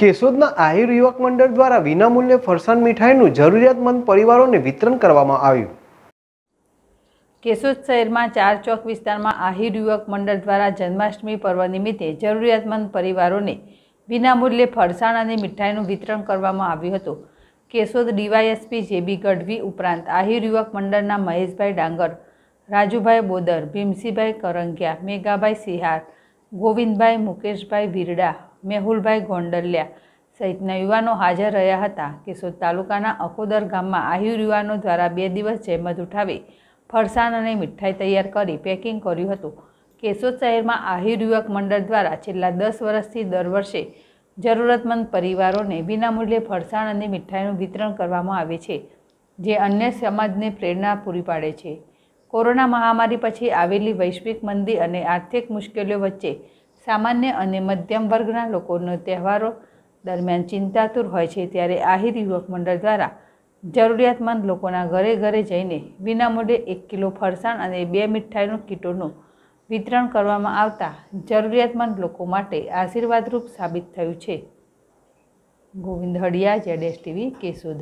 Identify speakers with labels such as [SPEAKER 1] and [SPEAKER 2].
[SPEAKER 1] કેશોદના આહિર યુવક મંડળ દ્વારા વિનામૂલ્યે ફરસાણ મીઠાઈનું જરૂરિયાતમંદ પરિવારોને વિતરણ કરવામાં આવ્યું
[SPEAKER 2] કેશોદ શહેરમાં ચાર ચોક વિસ્તારમાં આહિર યુવક મંડળ દ્વારા જન્માષ્ટમી પર્વ નિમિત્તે જરૂરિયાતમંદ પરિવારોને વિનામૂલ્યે ફરસાણ અને મીઠાઈનું વિતરણ કરવામાં આવ્યું હતું કેશોદ ડીવાયએસપી જેબી ગઢવી ઉપરાંત આહિર યુવક મંડળના મહેશભાઈ ડાંગર રાજુભાઈ બોદર ભીમસીભાઈ કરંગિયા મેઘાભાઈ સિહાર ગોવિંદભાઈ મુકેશભાઈ વિરડા મેહુલભાઈ ગોંડલિયા સહિતના યુવાનો હાજર રહ્યા હતા કિશોર તાલુકાના અકોદર ગામમાં આહિર યુવાનો દ્વારા બે દિવસ જહેમત ઉઠાવી ફરસાણ અને મીઠાઈ તૈયાર કરી પેકિંગ કર્યું હતું કેશોદ શહેરમાં આહિર યુવક મંડળ દ્વારા છેલ્લા દસ વર્ષથી દર વર્ષે જરૂરતમંદ પરિવારોને વિનામૂલ્યે ફરસાણ અને મીઠાઈનું વિતરણ કરવામાં આવે છે જે અન્ય સમાજને પ્રેરણા પૂરી પાડે છે કોરોના મહામારી પછી આવેલી વૈશ્વિક મંદી અને આર્થિક મુશ્કેલીઓ વચ્ચે સામાન્ય અને મધ્યમ વર્ગના લોકોનો તહેવારો દરમિયાન ચિંતાતુર હોય છે ત્યારે આહિર યુવક મંડળ દ્વારા જરૂરિયાતમંદ લોકોના ઘરે ઘરે જઈને વિનામૂલ્યે એક કિલો ફરસાણ અને બે મીઠાઈનું કીટોનું વિતરણ કરવામાં આવતા જરૂરિયાતમંદ લોકો માટે આશીર્વાદરૂપ સાબિત થયું છે ગોવિંદ હડિયા જેડેશ ટીવી કેશોદ